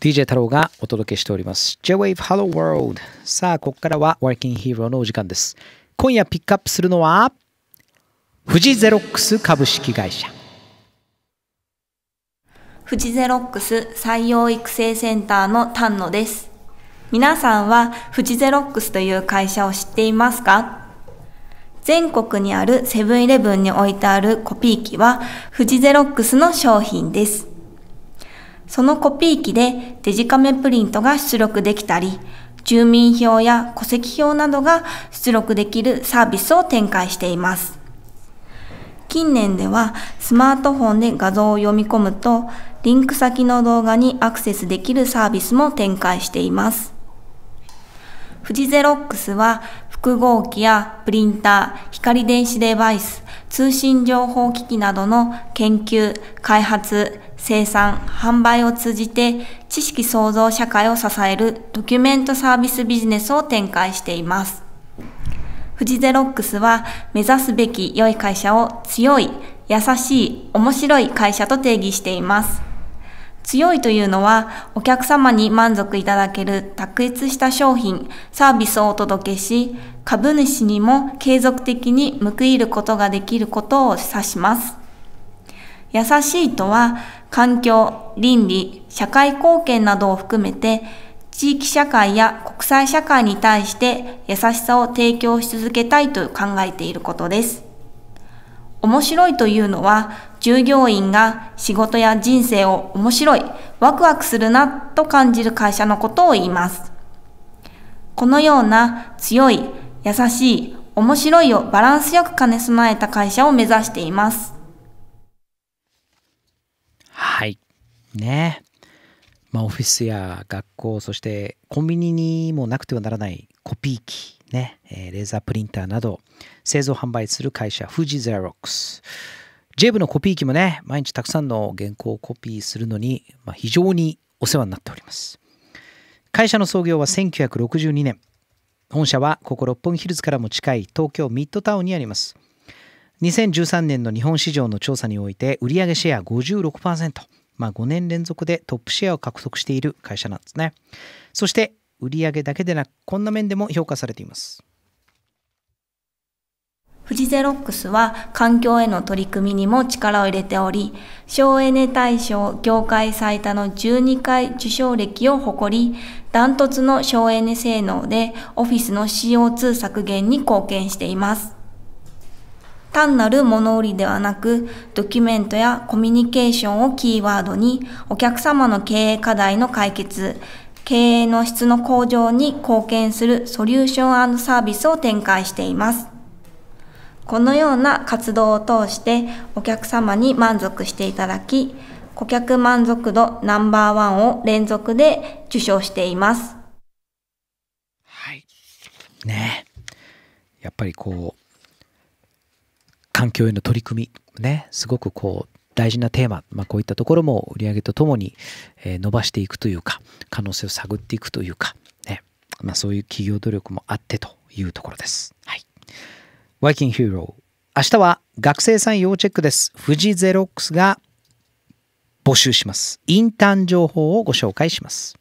DJ 太郎がお届けしております J-Wave Hello World さあここからは Working Hero のお時間です今夜ピックアップするのは富士ゼロックス株式会社富士ゼロックス採用育成センターの丹野です皆さんは富士ゼロックスという会社を知っていますか全国にあるセブンイレブンに置いてあるコピー機は富士ゼロックスの商品です。そのコピー機でデジカメプリントが出力できたり、住民票や戸籍票などが出力できるサービスを展開しています。近年ではスマートフォンで画像を読み込むと、リンク先の動画にアクセスできるサービスも展開しています。富士ゼロックスは複合機やプリンター、光電子デバイス、通信情報機器などの研究、開発、生産、販売を通じて知識創造社会を支えるドキュメントサービスビジネスを展開しています。富士ゼロックスは目指すべき良い会社を強い、優しい、面白い会社と定義しています。強いというのは、お客様に満足いただける卓越した商品、サービスをお届けし、株主にも継続的に報いることができることを指します。優しいとは、環境、倫理、社会貢献などを含めて、地域社会や国際社会に対して優しさを提供し続けたいと考えていることです。面白いというのは、従業員が仕事や人生を面白い、ワクワクするなと感じる会社のことを言います。このような強い、優しい、面白いをバランスよく兼ね備えた会社を目指しています。はい。ねまあ、オフィスや学校、そしてコンビニにもなくてはならないコピー機、ね、レーザープリンターなど製造販売する会社、富士ゼロックス。ジェブのコピー機もね、毎日たくさんの原稿をコピーするのに、まあ、非常にお世話になっております。会社の創業は1962年。本社はここ六本木ヒルズからも近い東京ミッドタウンにあります。2013年の日本市場の調査において売上シェア56%、まあ、5年連続でトップシェアを獲得している会社なんですね。そして売上だけでなくこんな面でも評価されています。富士ゼロックスは環境への取り組みにも力を入れており、省エネ大賞業界最多の12回受賞歴を誇り、ダントツの省エネ性能でオフィスの CO2 削減に貢献しています。単なる物売りではなく、ドキュメントやコミュニケーションをキーワードに、お客様の経営課題の解決、経営の質の向上に貢献するソリューションサービスを展開しています。このような活動を通してお客様に満足していただき、顧客満足度ナンバーワンを連続で受賞しています。はい。ねやっぱりこう、環境への取り組み、ね、すごくこう、大事なテーマ、まあ、こういったところも売り上げとともに伸ばしていくというか、可能性を探っていくというか、ね、まあ、そういう企業努力もあってというところです。はい。ワイキンヒーロー。明日は学生さん要チェックです。富士ゼロックスが募集します。インターン情報をご紹介します。